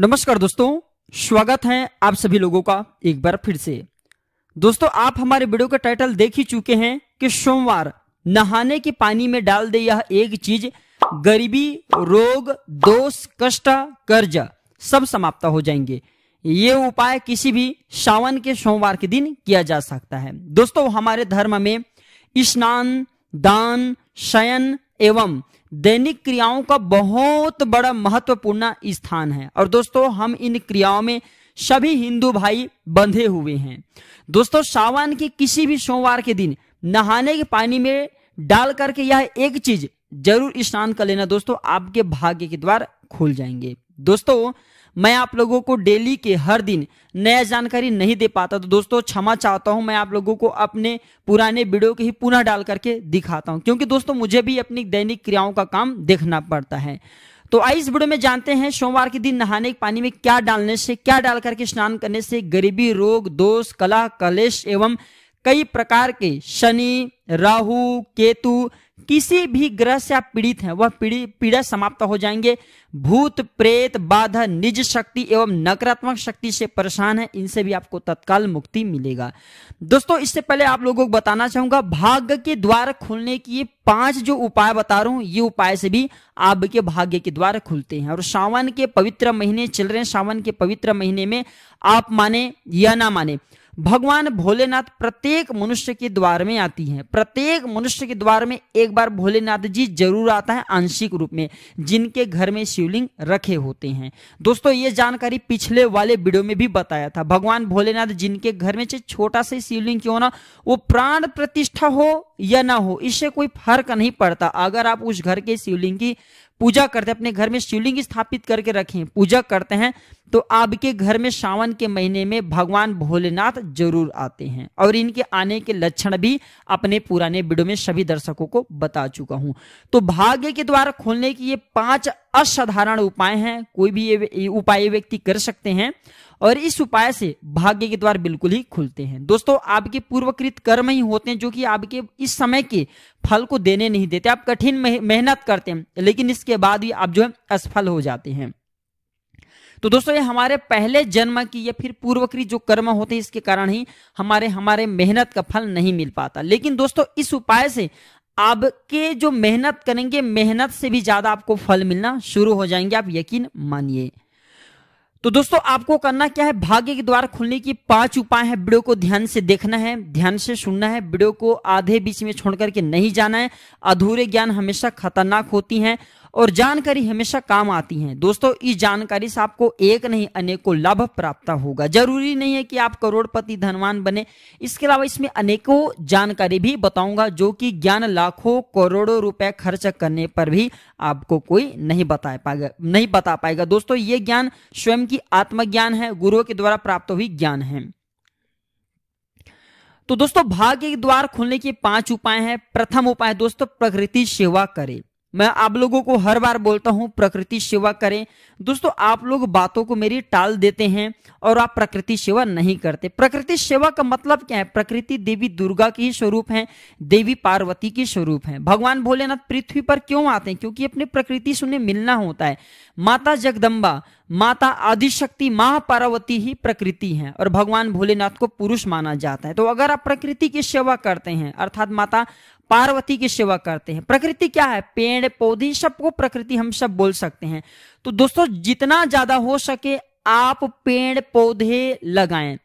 नमस्कार दोस्तों स्वागत है आप सभी लोगों का एक बार फिर से दोस्तों आप हमारे वीडियो का टाइटल देख ही चुके हैं कि सोमवार नहाने के पानी में डाल दे यह एक चीज गरीबी रोग दोष कष्ट कर्ज सब समाप्त हो जाएंगे ये उपाय किसी भी सावन के सोमवार के दिन किया जा सकता है दोस्तों हमारे धर्म में स्नान दान शयन एवं दैनिक क्रियाओं का बहुत बड़ा महत्वपूर्ण स्थान है और दोस्तों हम इन क्रियाओं में सभी हिंदू भाई बंधे हुए हैं दोस्तों सावन के किसी भी सोमवार के दिन नहाने के पानी में डाल करके यह एक चीज जरूर स्नान कर लेना दोस्तों आपके भाग्य के द्वार खुल जाएंगे दोस्तों मैं आप लोगों को डेली के हर दिन नया जानकारी नहीं दे पाता तो दोस्तों क्षमा चाहता हूं मैं आप लोगों को अपने पुराने वीडियो के ही पुनः डाल करके दिखाता हूं क्योंकि दोस्तों मुझे भी अपनी दैनिक क्रियाओं का काम देखना पड़ता है तो आई इस वीडियो में जानते हैं सोमवार के दिन नहाने के पानी में क्या डालने से क्या डाल करके स्नान करने से गरीबी रोग दोष कला कलेश एवं कई प्रकार के शनि राहु केतु किसी भी ग्रह से आप पीड़ित हैं वह पीड़ी पीड़ा समाप्त हो जाएंगे भूत प्रेत बाधा निज शक्ति एवं नकारात्मक शक्ति से परेशान है इनसे भी आपको तत्काल मुक्ति मिलेगा दोस्तों इससे पहले आप लोगों को बताना चाहूंगा भाग्य के द्वार खुलने की ये पांच जो उपाय बता रहा हूं ये उपाय से भी आपके भाग्य के द्वार खुलते हैं और सावन के पवित्र महीने चल रहे सावन के पवित्र महीने में आप माने या ना माने भगवान भोलेनाथ प्रत्येक मनुष्य के द्वार में आती हैं प्रत्येक मनुष्य के द्वार में एक बार भोलेनाथ जी जरूर आता है आंशिक रूप में जिनके घर में शिवलिंग रखे होते हैं दोस्तों ये जानकारी पिछले वाले वीडियो में भी बताया था भगवान भोलेनाथ जिनके घर में छोटा सा शिवलिंग क्यों ना वो प्राण प्रतिष्ठा हो या ना हो इससे कोई फर्क नहीं पड़ता अगर आप उस घर के शिवलिंग की पूजा करते हैं अपने घर में शिवलिंग स्थापित करके रखें पूजा करते हैं तो आपके घर में सावन के महीने में भगवान भोलेनाथ जरूर आते हैं और इनके आने के लक्षण भी अपने पुराने वीडियो में सभी दर्शकों को बता चुका हूं तो भाग्य के द्वारा खोलने की ये पांच असाधारण उपाय हैं कोई भी ये उपाय व्यक्ति कर सकते हैं और इस उपाय से भाग्य के द्वार बिल्कुल ही खुलते हैं दोस्तों आपके पूर्वकृत कर्म ही होते हैं जो कि आपके इस समय के फल को देने नहीं देते आप कठिन मेहनत करते हैं लेकिन इसके बाद भी आप जो है असफल हो जाते हैं तो दोस्तों ये हमारे पहले जन्म की या फिर पूर्वकृत जो कर्म होते हैं इसके कारण ही हमारे हमारे मेहनत का फल नहीं मिल पाता लेकिन दोस्तों इस उपाय से आपके जो मेहनत करेंगे मेहनत से भी ज्यादा आपको फल मिलना शुरू हो जाएंगे आप यकीन मानिए तो दोस्तों आपको करना क्या है भाग्य के द्वार खुलने की पांच उपाय है वीडियो को ध्यान से देखना है ध्यान से सुनना है वीडियो को आधे बीच में छोड़ करके नहीं जाना है अधूरे ज्ञान हमेशा खतरनाक होती हैं और जानकारी हमेशा काम आती है दोस्तों इस जानकारी से आपको एक नहीं अनेकों लाभ प्राप्त होगा जरूरी नहीं है कि आप करोड़पति धनवान बने इसके अलावा इसमें अनेकों जानकारी भी बताऊंगा जो कि ज्ञान लाखों करोड़ों रुपए खर्च करने पर भी आपको कोई नहीं बता पाएगा नहीं बता पाएगा दोस्तों ये ज्ञान स्वयं की आत्मज्ञान है गुरुओं के द्वारा प्राप्त हुई ज्ञान है तो दोस्तों भाग्य द्वार खोलने के पांच उपाय हैं प्रथम उपाय दोस्तों प्रकृति सेवा करें मैं आप लोगों को हर बार बोलता हूं प्रकृति सेवा करें दोस्तों आप लोग बातों को मेरी टाल देते हैं और आप प्रकृति सेवा नहीं करते प्रकृति सेवा का मतलब क्या है प्रकृति देवी दुर्गा की ही स्वरूप है देवी पार्वती की स्वरूप है भगवान भोलेनाथ पृथ्वी पर क्यों आते हैं क्योंकि अपने प्रकृति से उन्हें मिलना होता है माता जगदम्बा माता आदिशक्ति महापार्वती पार्वती ही प्रकृति हैं और भगवान भोलेनाथ को पुरुष माना जाता है तो अगर आप प्रकृति की सेवा करते हैं अर्थात माता पार्वती की सेवा करते हैं प्रकृति क्या है पेड़ पौधे सबको प्रकृति हम सब बोल सकते हैं तो दोस्तों जितना ज्यादा हो सके आप पेड़ पौधे लगाएं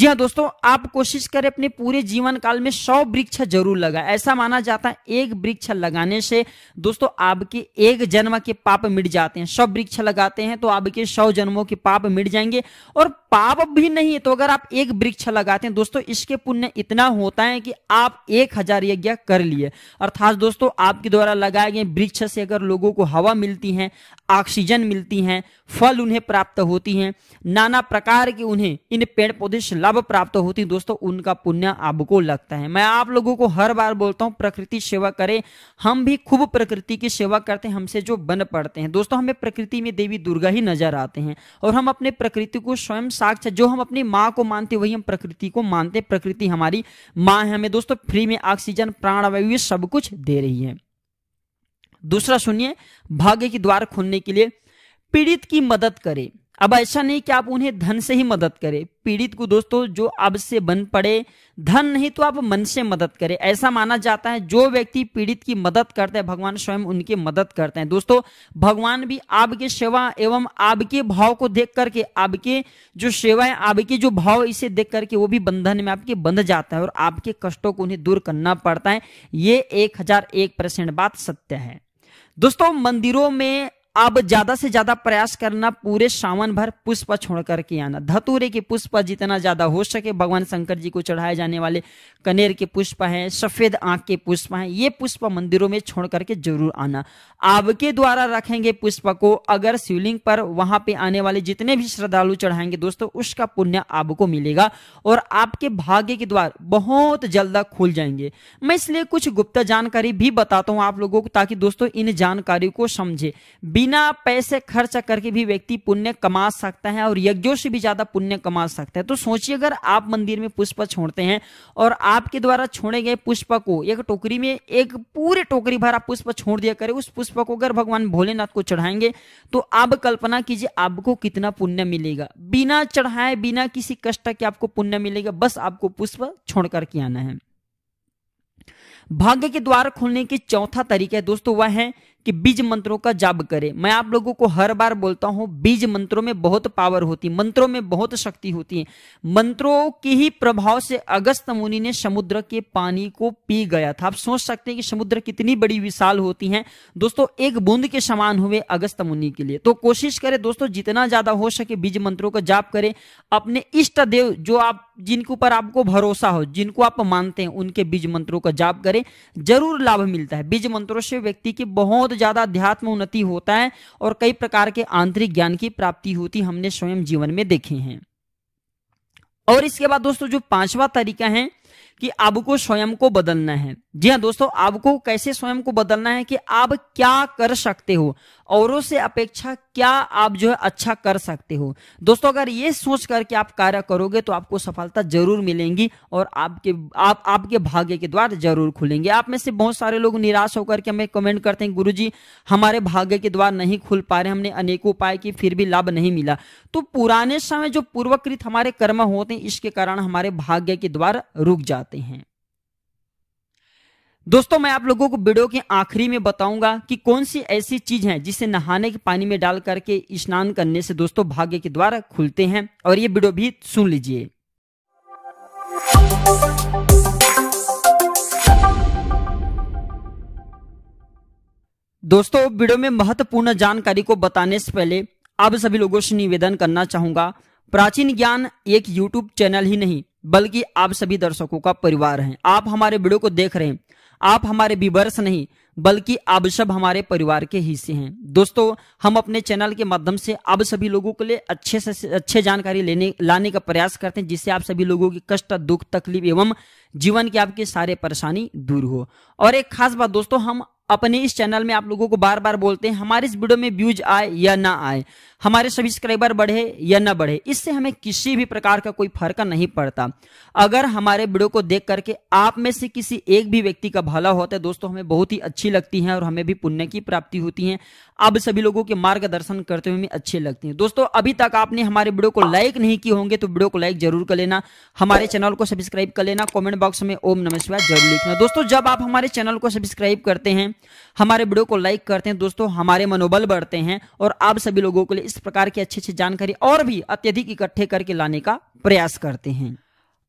जी हाँ दोस्तों आप कोशिश करें अपने पूरे जीवन काल में सौ वृक्ष जरूर लगाए ऐसा माना जाता है एक वृक्ष लगाने से दोस्तों आपके एक जन्म के पाप मिट जाते हैं सौ वृक्ष लगाते हैं तो आपके सौ जन्मों के पाप मिट जाएंगे और पाप भी नहीं है तो अगर आप एक वृक्ष लगाते हैं दोस्तों इसके पुण्य इतना होता है कि आप एक हजार यज्ञ कर लिए अर्थात दोस्तों आपके द्वारा लगाए गए वृक्ष से अगर लोगों को हवा मिलती है ऑक्सीजन मिलती है फल उन्हें प्राप्त होती है नाना प्रकार के उन्हें इन पेड़ पौधे से लाभ प्राप्त होती है दोस्तों उनका पुण्य आपको लगता है मैं आप लोगों को हर बार बोलता हूँ प्रकृति सेवा करें हम भी खूब प्रकृति की सेवा करते हैं हमसे जो बन पड़ते हैं दोस्तों हमें प्रकृति में देवी दुर्गा ही नजर आते हैं और हम अपने प्रकृति को स्वयं साक्षात जो हम अपनी माँ को मानते वही हम प्रकृति को मानते प्रकृति हमारी माँ है हमें दोस्तों फ्री में ऑक्सीजन प्राणवायु ये सब कुछ दे रही है दूसरा सुनिए भाग्य की द्वार खोलने के लिए पीड़ित की मदद करें अब ऐसा नहीं कि आप उन्हें धन से ही मदद करें पीड़ित को दोस्तों जो अब से बन पड़े धन नहीं तो आप मन से मदद करें ऐसा माना जाता है जो व्यक्ति पीड़ित की मदद करते हैं भगवान स्वयं उनकी मदद करते हैं दोस्तों भगवान भी आपके सेवा एवं आपके भाव को देख करके आपके जो सेवाएं आपके जो भाव इसे देख करके वो भी बंधन में आपके बंध जाता है और आपके कष्टों को उन्हें दूर करना पड़ता है ये एक बात सत्य है दोस्तों मंदिरों में अब ज्यादा से ज्यादा प्रयास करना पूरे सावन भर पुष्प छोड़ करके आना धतूरे के पुष्प जितना ज्यादा हो सके भगवान शंकर जी को चढ़ाए जाने वाले कनेर के पुष्प हैं सफेद आंख के पुष्प हैं ये पुष्प मंदिरों में छोड़ करके जरूर आना आपके द्वारा रखेंगे पुष्प को अगर शिवलिंग पर वहां पे आने वाले जितने भी श्रद्धालु चढ़ाएंगे दोस्तों उसका पुण्य आपको मिलेगा और आपके भाग्य के द्वार बहुत जल्द खुल जाएंगे मैं इसलिए कुछ गुप्त जानकारी भी बताता हूँ आप लोगों को ताकि दोस्तों इन जानकारी को समझे बी बिना पैसे खर्च करके भी व्यक्ति पुण्य कमा सकता है और यज्ञों से भी ज्यादा पुण्य कमा सकता है तो सोचिए अगर आप मंदिर में पुष्प छोड़ते हैं और आपके द्वारा छोड़े गए पुष्प को एक टोकरी में एक पूरे टोकरी भरा पुष्प छोड़ दिया करें उस पुष्प को अगर भगवान भोलेनाथ को चढ़ाएंगे तो आप कल्पना कीजिए आपको कितना पुण्य मिलेगा बिना चढ़ाए बिना किसी कष्ट के आपको पुण्य मिलेगा बस आपको पुष्प छोड़ करके आना है भाग्य के द्वार खोलने के चौथा तरीका है दोस्तों वह है कि बीज मंत्रों का जाप करें मैं आप लोगों को हर बार बोलता हूं बीज मंत्रों में बहुत पावर होती है मंत्रों में बहुत शक्ति होती है मंत्रों के ही प्रभाव से अगस्त मुनि ने समुद्र के पानी को पी गया था आप सोच सकते हैं कि समुद्र कितनी बड़ी विशाल होती है दोस्तों एक बूंद के समान हुए अगस्त मुनि के लिए तो कोशिश करें दोस्तों जितना ज्यादा हो सके बीज मंत्रों का जाप करें अपने इष्ट देव जो आप जिनके ऊपर आपको भरोसा हो जिनको आप मानते हैं उनके बीज मंत्रों का जाप करें जरूर लाभ मिलता है बीज मंत्रों से व्यक्ति की बहुत ज़्यादा अध्यात्म उन्नति होता है और कई प्रकार के आंतरिक ज्ञान की प्राप्ति होती हमने स्वयं जीवन में देखे हैं और इसके बाद दोस्तों जो पांचवा तरीका है कि आपको स्वयं को बदलना है जी हाँ दोस्तों आपको कैसे स्वयं को बदलना है कि आप क्या कर सकते हो औरों से अपेक्षा क्या आप जो है अच्छा कर सकते हो दोस्तों अगर ये सोच करके आप कार्य करोगे तो आपको सफलता जरूर मिलेंगी और आपके आप आपके भाग्य के द्वार जरूर खुलेंगे आप में से बहुत सारे लोग निराश होकर के हमें कमेंट करते हैं गुरु जी हमारे भाग्य के द्वार नहीं खुल पा रहे हमने अनेकों उपाय की फिर भी लाभ नहीं मिला तो पुराने समय जो पूर्वकृत हमारे कर्म होते हैं इसके कारण हमारे भाग्य के द्वार रुक जाते हैं दोस्तों मैं आप लोगों को वीडियो के आखिरी में बताऊंगा कि कौन सी ऐसी चीज है जिसे नहाने के पानी में डाल करके स्नान करने से दोस्तों भाग्य के द्वारा खुलते हैं और ये वीडियो भी सुन लीजिए दोस्तों वीडियो में महत्वपूर्ण जानकारी को बताने से पहले आप सभी लोगों से निवेदन करना चाहूंगा प्राचीन ज्ञान एक यूट्यूब चैनल ही नहीं बल्कि आप सभी दर्शकों का परिवार हैं आप हमारे वीडियो को देख रहे हैं आप हमारे विवर्स नहीं बल्कि आप सब हमारे परिवार के हिस्से हैं दोस्तों हम अपने चैनल के माध्यम से आप सभी लोगों के लिए अच्छे से अच्छे जानकारी लेने लाने का प्रयास करते हैं जिससे आप सभी लोगों की कष्ट दुख तकलीफ एवं जीवन के आपके सारे परेशानी दूर हो और एक खास बात दोस्तों हम अपने इस चैनल में आप लोगों को बार बार बोलते हैं हमारे इस वीडियो में व्यूज आए या ना आए हमारे सब्सक्राइबर बढ़े या ना बढ़े इससे हमें किसी भी प्रकार का कोई फर्क नहीं पड़ता अगर हमारे वीडियो को देख करके आप में से किसी एक भी व्यक्ति का भला होता है दोस्तों हमें बहुत ही अच्छी लगती है और हमें भी पुण्य की प्राप्ति होती है अब सभी लोगों के मार्गदर्शन करते हुए अच्छे लगते हैं दोस्तों अभी तक आपने हमारे वीडियो को लाइक नहीं किए होंगे तो वीडियो को लाइक जरूर कर लेना हमारे चैनल को सब्सक्राइब कर लेना कॉमेंट बॉक्स में ओम नमः शिवाय जरूर लिखना दोस्तों जब आप हमारे चैनल को सब्सक्राइब करते हैं हमारे वीडियो को लाइक करते हैं दोस्तों हमारे मनोबल बढ़ते हैं और आप सभी लोगों के लिए इस प्रकार की अच्छी अच्छी जानकारी और भी अत्यधिक इकट्ठे करके लाने का प्रयास करते हैं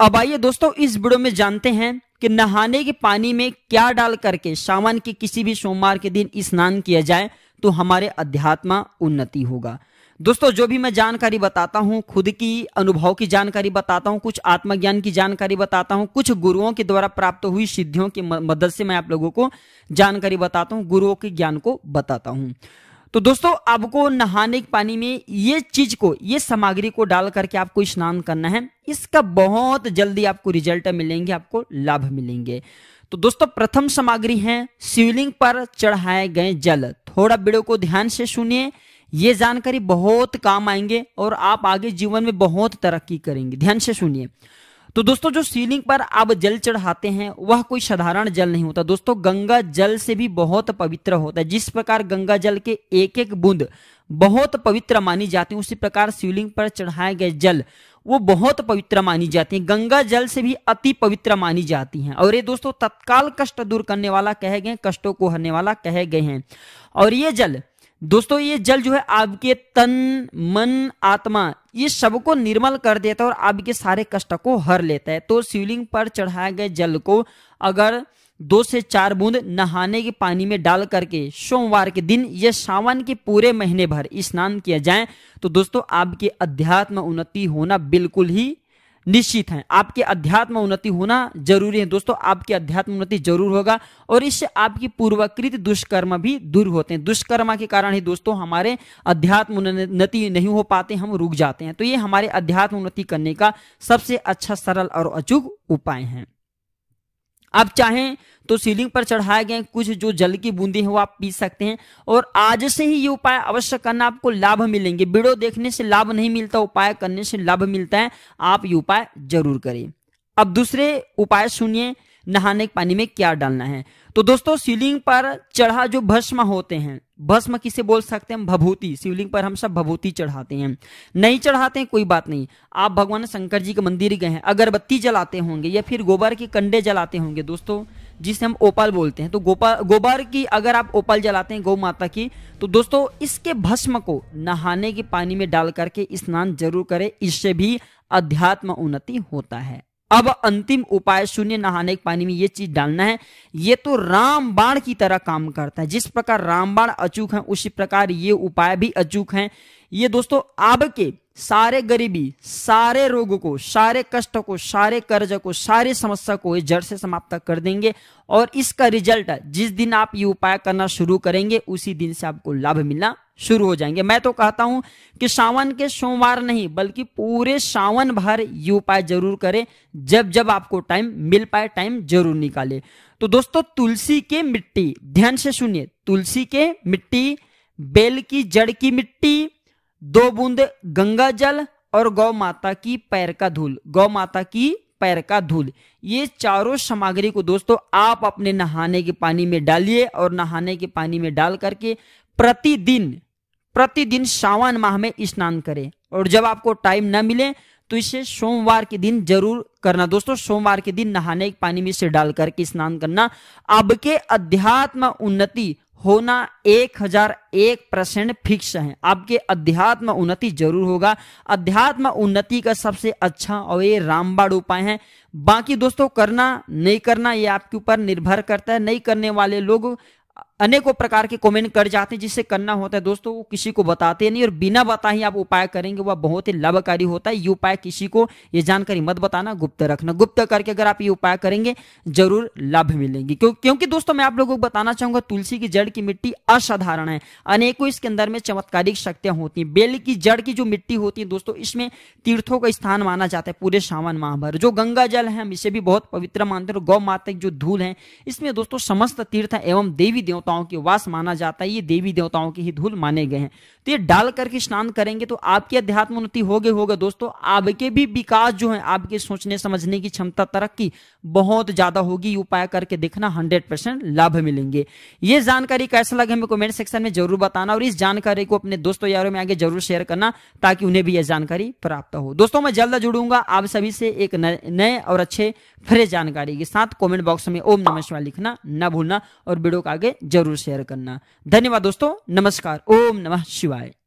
अब आइए दोस्तों इस वीडियो में जानते हैं कि नहाने के पानी में क्या डाल करके सावन के किसी भी सोमवार के दिन स्नान किया जाए तो हमारे अध्यात्म उन्नति होगा दोस्तों जो भी मैं जानकारी बताता हूँ खुद की अनुभव की जानकारी बताता हूँ कुछ आत्मज्ञान की जानकारी बताता हूँ कुछ गुरुओं के द्वारा प्राप्त हुई सिद्धियों की मदद से मैं आप लोगों को जानकारी बताता हूँ गुरुओं के ज्ञान को बताता हूँ तो दोस्तों आपको नहाने के पानी में ये चीज को ये सामग्री को डाल करके आपको स्नान करना है इसका बहुत जल्दी आपको रिजल्ट मिलेंगे आपको लाभ मिलेंगे तो दोस्तों प्रथम सामग्री है शिवलिंग पर चढ़ाए गए जल थोड़ा वीडियो को ध्यान से सुनिए ये जानकारी बहुत काम आएंगे और आप आगे जीवन में बहुत तरक्की करेंगे ध्यान से सुनिए तो दोस्तों जो सीलिंग पर आप जल चढ़ाते हैं वह कोई साधारण जल नहीं होता दोस्तों गंगा जल से भी बहुत पवित्र होता है जिस प्रकार गंगा जल के एक एक बूंद बहुत पवित्र मानी जाती है उसी प्रकार शिवलिंग पर चढ़ाए गए जल वो बहुत पवित्र मानी जाती हैं गंगा जल से भी अति पवित्र मानी जाती हैं और ये दोस्तों तत्काल कष्ट दूर करने वाला कहे गए कष्टों को हरने वाला कहे गए हैं और ये जल दोस्तों ये जल जो है आपके तन मन आत्मा ये सब को निर्मल कर देता है और आपके सारे कष्ट को हर लेता है तो शिवलिंग पर चढ़ाए गए जल को अगर दो से चार बूंद नहाने के पानी में डाल करके सोमवार के दिन या सावन के पूरे महीने भर स्नान किया जाए तो दोस्तों आपके अध्यात्म उन्नति होना बिल्कुल ही निश्चित है आपके अध्यात्म उन्नति होना जरूरी है दोस्तों आपकी अध्यात्म उन्नति जरूर होगा और इससे आपकी पूर्वकृत दुष्कर्म भी दूर होते हैं दुष्कर्मा के कारण ही दोस्तों हमारे अध्यात्म उन्नति नहीं हो पाते हम रुक जाते हैं तो ये हमारे अध्यात्म उन्नति करने का सबसे अच्छा सरल और अचूक उपाय है आप चाहें तो सीलिंग पर चढ़ाए गए कुछ जो जल की बूंदी है वो आप पी सकते हैं और आज से ही ये उपाय अवश्य करना आपको लाभ मिलेंगे वीडियो देखने से लाभ नहीं मिलता उपाय करने से लाभ मिलता है आप ये उपाय जरूर करें अब दूसरे उपाय सुनिए नहाने के पानी में क्या डालना है तो दोस्तों सीलिंग पर चढ़ा जो भस्म होते हैं भस्म किसे बोल सकते हैं भभूति शिवलिंग पर हम सब भभूति चढ़ाते हैं नहीं चढ़ाते हैं कोई बात नहीं आप भगवान शंकर जी के मंदिर गए हैं अगरबत्ती जलाते होंगे या फिर गोबर के कंडे जलाते होंगे दोस्तों जिसे हम ओपाल बोलते हैं तो गोपाल गोबर की अगर आप ओपाल जलाते हैं गौ माता की तो दोस्तों इसके भस्म को नहाने के पानी में डाल करके स्नान जरूर करें इससे भी अध्यात्म उन्नति होता है अब अंतिम उपाय शून्य नहाने के पानी में ये चीज डालना है ये तो रामबाण की तरह काम करता है जिस प्रकार रामबाण अचूक है उसी प्रकार ये उपाय भी अचूक है ये दोस्तों अब के सारे गरीबी सारे रोग को सारे कष्ट को सारे कर्ज को सारी समस्या को जड़ से समाप्त कर देंगे और इसका रिजल्ट जिस दिन आप ये उपाय करना शुरू करेंगे उसी दिन से आपको लाभ मिलना शुरू हो जाएंगे मैं तो कहता हूं कि सावन के सोमवार नहीं बल्कि पूरे सावन भर ये उपाय जरूर करें जब जब आपको टाइम मिल पाए टाइम जरूर निकाले तो दोस्तों तुलसी के मिट्टी ध्यान से सुनिए तुलसी के मिट्टी बेल की जड़ की मिट्टी दो बूंद गंगा जल और गौ माता की पैर का धूल गौ माता की पैर का धूल ये चारों सामग्री को दोस्तों आप अपने नहाने के पानी में डालिए और नहाने के पानी में डाल करके प्रतिदिन प्रतिदिन सावन माह में स्नान करें और जब आपको टाइम न मिले तो इसे सोमवार के दिन जरूर करना दोस्तों सोमवार के दिन नहाने के पानी में इसे डाल करके स्नान करना अब के अध्यात्म उन्नति होना एक हजार एक परसेंट फिक्स है आपके अध्यात्म उन्नति जरूर होगा अध्यात्म उन्नति का सबसे अच्छा और ये रामबाड़ उपाय है बाकी दोस्तों करना नहीं करना ये आपके ऊपर निर्भर करता है नहीं करने वाले लोग अनेकों प्रकार के कमेंट कर जाते हैं जिससे करना होता है दोस्तों वो किसी को बताते नहीं और बिना बताए ही आप उपाय करेंगे वह बहुत ही लाभकारी होता है ये उपाय किसी को ये जानकारी मत बताना गुप्त रखना गुप्त करके अगर आप ये उपाय करेंगे जरूर लाभ मिलेंगे क्यों, क्योंकि दोस्तों मैं आप लोगों को बताना चाहूंगा तुलसी की जड़ की मिट्टी असाधारण है अनेकों इसके अंदर में चमत्कारिक शक्तियां होती है बेल की जड़ की जो मिट्टी होती है दोस्तों इसमें तीर्थों का स्थान माना जाता है पूरे सावन माह भर जो गंगा जल है हम इसे भी बहुत पवित्र मानते हैं गौ माता की जो धूल है इसमें दोस्तों समस्त तीर्थ एवं देवी देवता देवताओं के वास माना जाता है ये देवी देवताओं के ही धूल माने गए हैं तो ये डाल करके स्नान करेंगे तो आपकी अध्यात्म उन्नति हो होगे होगा दोस्तों आपके भी विकास जो है आपके सोचने समझने की क्षमता तरक्की बहुत ज्यादा होगी उपाय करके देखना हंड्रेड परसेंट लाभ मिलेंगे ये जानकारी कैसा लगे हमें कमेंट सेक्शन में जरूर बताना और इस जानकारी को अपने दोस्तों यारों में आगे जरूर शेयर करना ताकि उन्हें भी यह जानकारी प्राप्त हो दोस्तों मैं जल्द जुड़ूंगा आप सभी से एक नए और अच्छे फ्रेश जानकारी के साथ कॉमेंट बॉक्स में ओम नमः शिवाय लिखना न भूलना और वीडियो को आगे जरूर शेयर करना धन्यवाद दोस्तों नमस्कार ओम नमः शिवाय